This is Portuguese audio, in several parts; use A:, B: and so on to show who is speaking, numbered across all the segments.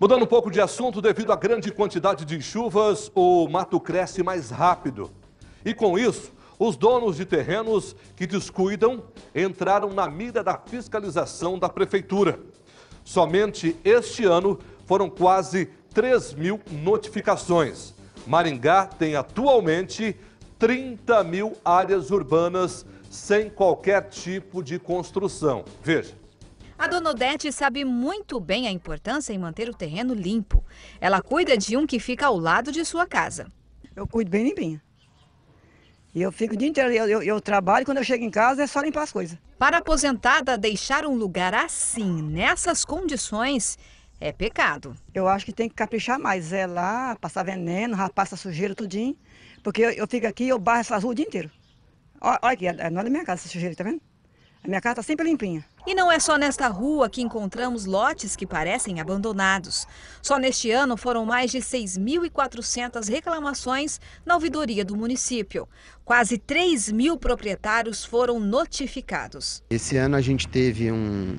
A: Mudando um pouco de assunto, devido à grande quantidade de chuvas, o mato cresce mais rápido. E com isso, os donos de terrenos que descuidam entraram na mira da fiscalização da prefeitura. Somente este ano foram quase 3 mil notificações. Maringá tem atualmente 30 mil áreas urbanas sem qualquer tipo de construção. Veja
B: dona Odete sabe muito bem a importância em manter o terreno limpo. Ela cuida de um que fica ao lado de sua casa. Eu cuido bem limpinho. E eu fico o dia inteiro, eu, eu, eu trabalho, quando eu chego em casa é só limpar as coisas. Para a aposentada, deixar um lugar assim, nessas condições, é pecado. Eu acho que tem que caprichar mais, é lá, passar veneno, passa sujeira, tudinho. Porque eu, eu, fico aqui, eu barro essas ruas o dia inteiro. olha aqui, é, é, não é da minha casa essa sujeira, tá vendo? A minha casa está sempre limpinha. E não é só nesta rua que encontramos lotes que parecem abandonados. Só neste ano foram mais de 6.400 reclamações na ouvidoria do município. Quase 3 mil proprietários foram notificados.
C: Esse ano a gente teve um,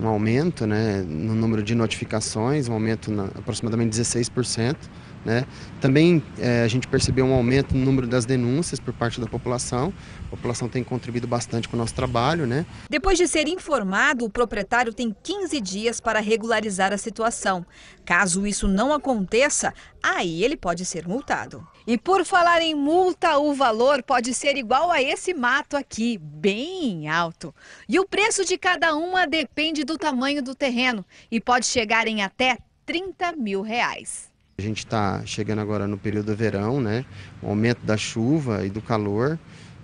C: um aumento né, no número de notificações, um aumento de aproximadamente 16%. Né? Também é, a gente percebeu um aumento no número das denúncias por parte da população. A população tem contribuído bastante com o nosso trabalho. Né?
B: Depois de ser informado, o proprietário tem 15 dias para regularizar a situação. Caso isso não aconteça, aí ele pode ser multado. E por falar em multa, o valor pode ser igual a esse mato aqui, bem alto. E o preço de cada uma depende do tamanho do terreno e pode chegar em até 30 mil reais.
C: A gente está chegando agora no período do verão, né? O aumento da chuva e do calor.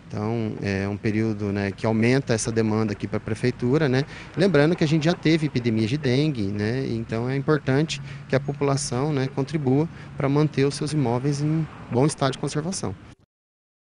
C: Então, é um período né, que aumenta essa demanda aqui para a prefeitura, né? Lembrando que a gente já teve epidemia de dengue, né? Então, é importante que a população né, contribua para manter os seus imóveis em bom estado de conservação.